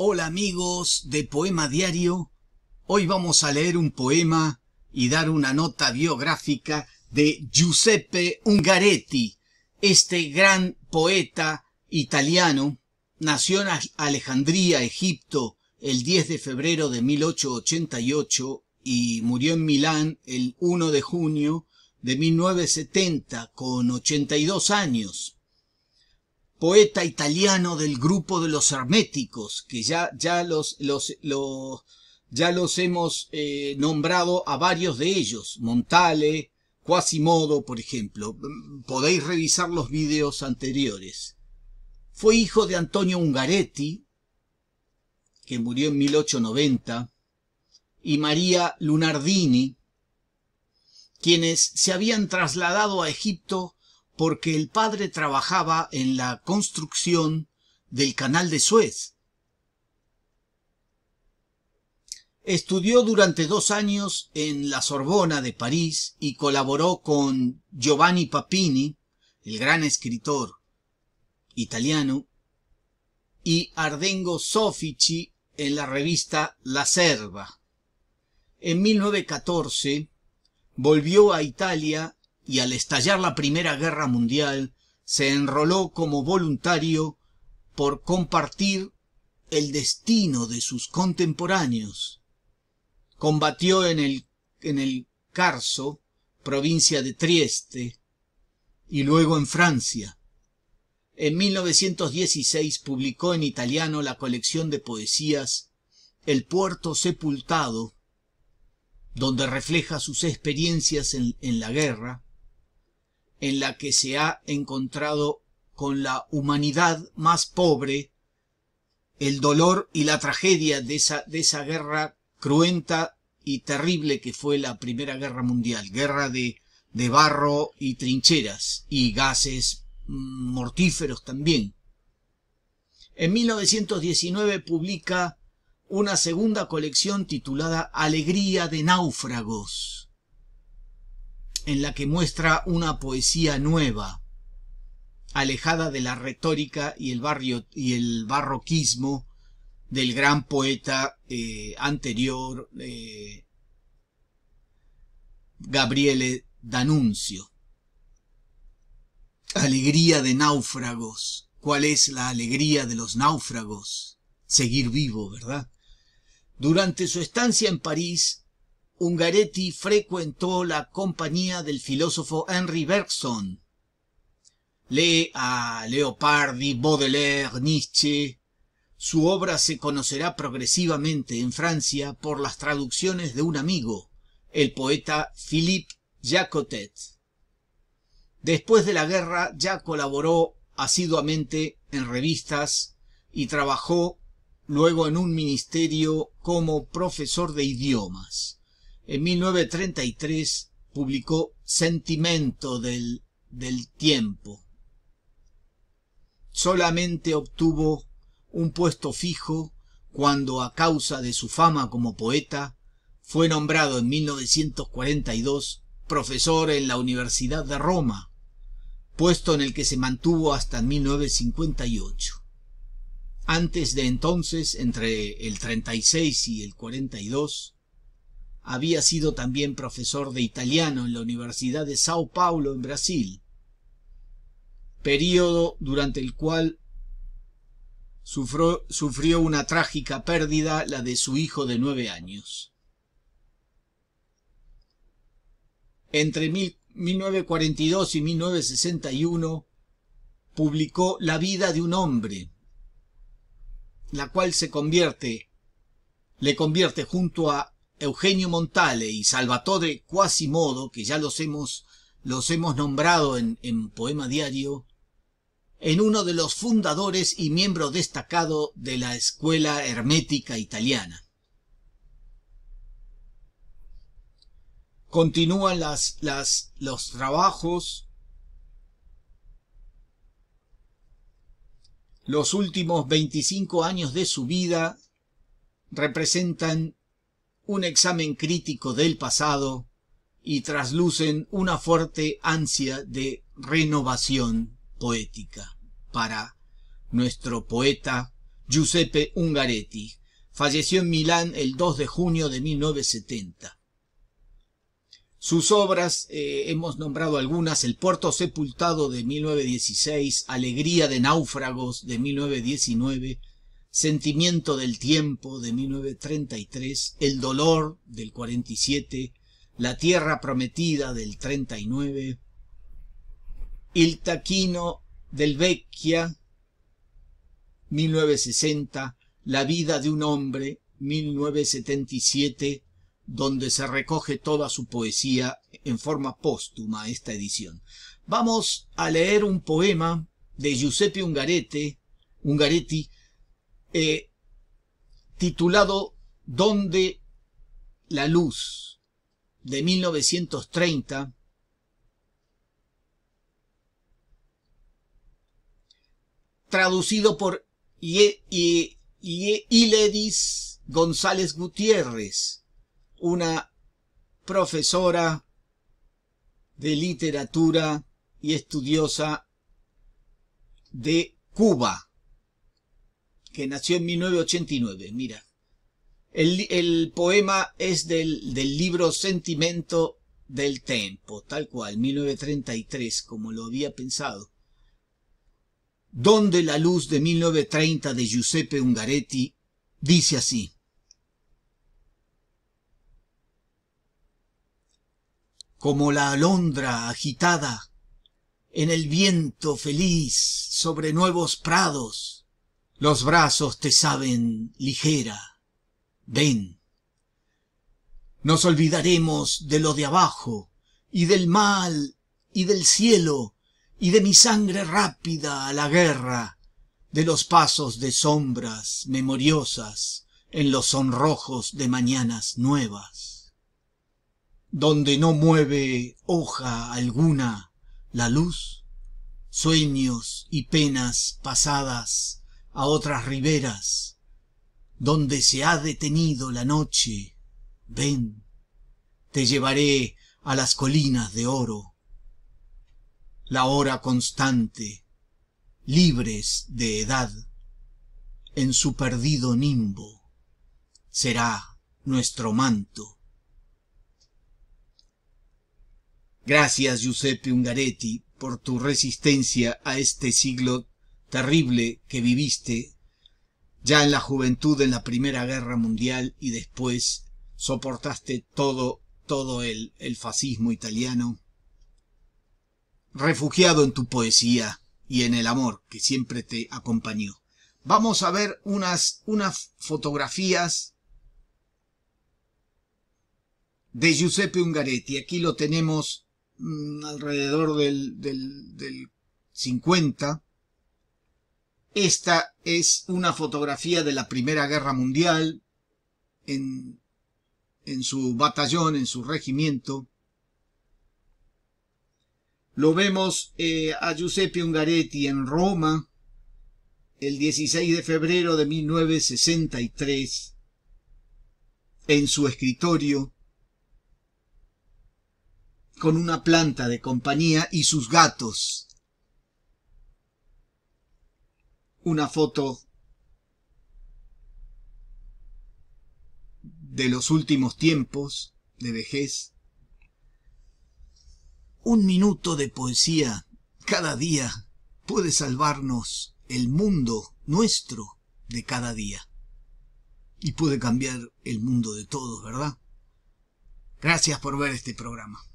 Hola amigos de Poema Diario. Hoy vamos a leer un poema y dar una nota biográfica de Giuseppe Ungaretti, este gran poeta italiano. Nació en Alejandría, Egipto, el 10 de febrero de 1888 y murió en Milán el 1 de junio de 1970 con 82 años poeta italiano del grupo de los herméticos, que ya, ya los, los, los, ya los hemos eh, nombrado a varios de ellos, Montale, Quasimodo, por ejemplo. Podéis revisar los vídeos anteriores. Fue hijo de Antonio Ungaretti, que murió en 1890, y María Lunardini, quienes se habían trasladado a Egipto porque el padre trabajaba en la construcción del canal de Suez. Estudió durante dos años en la Sorbona de París y colaboró con Giovanni Papini, el gran escritor italiano, y Ardengo Soffici en la revista La Serva. En 1914 volvió a Italia y al estallar la Primera Guerra Mundial se enroló como voluntario por compartir el destino de sus contemporáneos. Combatió en el, en el Carso, provincia de Trieste, y luego en Francia. En 1916 publicó en italiano la colección de poesías El puerto sepultado, donde refleja sus experiencias en, en la guerra, en la que se ha encontrado con la humanidad más pobre, el dolor y la tragedia de esa, guerra cruenta y terrible que fue la Primera Guerra Mundial, guerra de, de barro y trincheras y gases mm, mortíferos también. En 1919 publica una segunda colección titulada Alegría de náufragos en la que muestra una poesía nueva, alejada de la retórica y el, y el barroquismo del gran poeta eh, anterior eh, Gabriele D'Annunzio. Alegría de náufragos. ¿Cuál es la alegría de los náufragos? Seguir vivo, ¿verdad? Durante su estancia en París, Ungaretti frecuentó la compañía del filósofo Henry Bergson. Lee a Leopardi, Baudelaire, Nietzsche. Su obra se conocerá progresivamente en Francia por las traducciones de un amigo, el poeta Philippe Jacotet. Después de la guerra ya colaboró asiduamente en revistas y trabajó luego en un ministerio como profesor de idiomas. En 1933 publicó Sentimento del, del Tiempo. Solamente obtuvo un puesto fijo cuando a causa de su fama como poeta fue nombrado en 1942 profesor en la Universidad de Roma, puesto en el que se mantuvo hasta 1958. Antes de entonces, entre el 36 y el 42, había sido también profesor de italiano en la Universidad de Sao Paulo, en Brasil, periodo durante el cual sufrió, sufrió una trágica pérdida, la de su hijo de nueve años. Entre 1942 y 1961 publicó La vida de un hombre, la cual se convierte, le convierte junto a Eugenio Montale y Salvatore Quasimodo, que ya los hemos, los hemos nombrado en, Poema Diario, en uno de los fundadores y miembro destacado de la escuela hermética italiana. Continúan las, las, los trabajos Los últimos 25 años de su vida representan un examen crítico del pasado y traslucen una fuerte ansia de renovación poética para nuestro poeta Giuseppe Ungaretti. Falleció en Milán el 2 de junio de 1970. Sus obras, eh, hemos nombrado algunas, El puerto sepultado de 1916, Alegría de náufragos de 1919, Sentimiento del Tiempo de 1933, El Dolor del 47, La Tierra Prometida del 39, Il Taquino del Vecchia 1960, La Vida de un Hombre 1977, donde se recoge toda su poesía en forma póstuma esta edición. Vamos a leer un poema de Giuseppe Ungaretti eh, titulado Donde la luz de 1930 traducido por Iledis González Gutiérrez, una profesora de literatura y estudiosa de Cuba que nació en 1989, mira. El, poema es del, del, libro Sentimiento del Tempo, tal cual, 1933, como lo había pensado. Donde la luz de 1930 de Giuseppe Ungaretti dice así. Como la alondra agitada en el viento feliz sobre nuevos prados, los brazos te saben ligera. Ven. Nos olvidaremos de lo de abajo, y del mal, y del cielo, y de mi sangre rápida a la guerra, de los pasos de sombras memoriosas en los sonrojos de mañanas nuevas, donde no mueve hoja alguna la luz, sueños y penas pasadas a otras riberas, donde se ha detenido la noche, ven, te llevaré a las colinas de oro. La hora constante, libres de edad, en su perdido nimbo, será nuestro manto. Gracias, Giuseppe Ungaretti, por tu resistencia a este siglo terrible que viviste ya en la juventud en la Primera Guerra Mundial y después soportaste todo, todo el, fascismo italiano, refugiado en tu poesía y en el amor que siempre te acompañó. Vamos a ver unas, unas fotografías de Giuseppe Ungaretti. Aquí lo tenemos mm, alrededor del, del, del 50. Esta es una fotografía de la Primera Guerra Mundial en, su batallón, en su regimiento. Lo vemos eh, a Giuseppe Ungaretti en Roma el 16 de febrero de 1963 en su escritorio con una planta de compañía y sus gatos una foto de los últimos tiempos de vejez. Un minuto de poesía cada día puede salvarnos el mundo nuestro de cada día. Y puede cambiar el mundo de todos, ¿verdad? Gracias por ver este programa.